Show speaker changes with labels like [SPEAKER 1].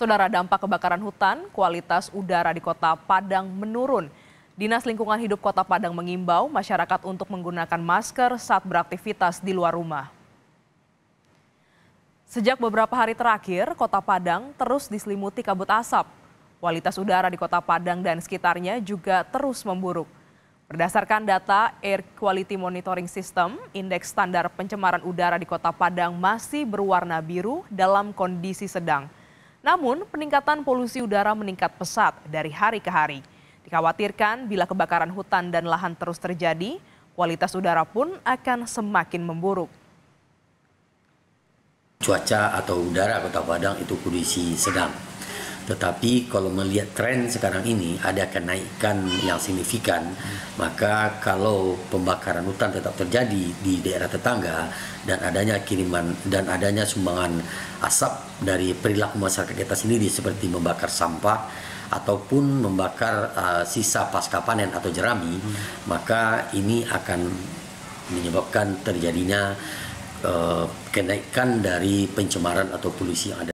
[SPEAKER 1] Saudara dampak kebakaran hutan, kualitas udara di kota Padang menurun. Dinas Lingkungan Hidup Kota Padang mengimbau masyarakat untuk menggunakan masker saat beraktivitas di luar rumah. Sejak beberapa hari terakhir, Kota Padang terus diselimuti kabut asap. Kualitas udara di Kota Padang dan sekitarnya juga terus memburuk. Berdasarkan data Air Quality Monitoring System, indeks standar pencemaran udara di Kota Padang masih berwarna biru dalam kondisi sedang. Namun, peningkatan polusi udara meningkat pesat dari hari ke hari. Dikhawatirkan bila kebakaran hutan dan lahan terus terjadi, kualitas udara pun akan semakin memburuk
[SPEAKER 2] cuaca atau udara Kota Padang itu kondisi sedang. Tetapi kalau melihat tren sekarang ini ada kenaikan yang signifikan, maka kalau pembakaran hutan tetap terjadi di daerah tetangga dan adanya kiriman dan adanya sumbangan asap dari perilaku masyarakat kita sendiri seperti membakar sampah ataupun membakar uh, sisa pasca panen atau jerami, hmm. maka ini akan menyebabkan terjadinya uh, kenaikan dari pencemaran atau polusi yang ada.